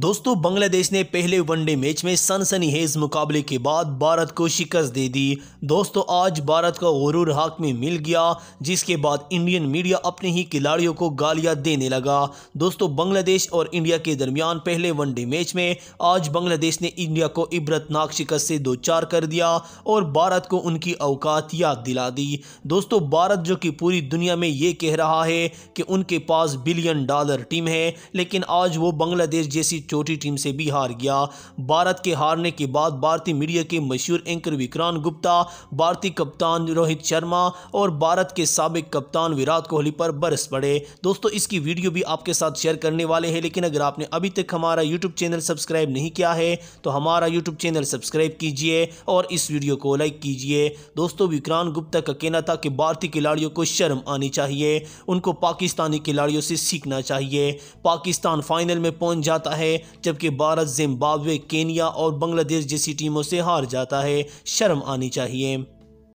दोस्तों बांग्लादेश ने पहले वनडे मैच में सनसनीहेज मुकाबले के बाद भारत को शिकस्त दे दी दोस्तों आज भारत का गुरूर हाक में मिल गया जिसके बाद इंडियन मीडिया अपने ही खिलाड़ियों को गालियां देने लगा दोस्तों बांग्लादेश और इंडिया के दरमियान पहले वनडे मैच में आज बांग्लादेश ने इंडिया को इबरतनाक शिकस्त से दो चार कर दिया और भारत को उनकी अवकात याद दिला दी दोस्तों भारत जो कि पूरी दुनिया में ये कह रहा है कि उनके पास बिलियन डॉलर टीम है लेकिन आज वो बांग्लादेश जैसी छोटी टीम से भी हार गया भारत के हारने के बाद भारतीय मीडिया के मशहूर एंकर विक्रांत गुप्ता भारतीय कप्तान रोहित शर्मा और भारत के सबक कप्तान विराट कोहली पर बरस पड़े दोस्तों इसकी वीडियो भी आपके साथ शेयर करने वाले हैं लेकिन अगर आपने अभी तक हमारा यूट्यूब चैनल सब्सक्राइब नहीं किया है तो हमारा यूट्यूब चैनल सब्सक्राइब कीजिए और इस वीडियो को लाइक कीजिए दोस्तों विक्रांत गुप्ता का कहना था कि भारतीय खिलाड़ियों को शर्म आनी चाहिए उनको पाकिस्तानी खिलाड़ियों से सीखना चाहिए पाकिस्तान फाइनल में पहुंच जाता है है जबकि भारत जिम्बाब्वे केनिया और बांग्लादेश जैसी टीमों से हार जाता है शर्म आनी चाहिए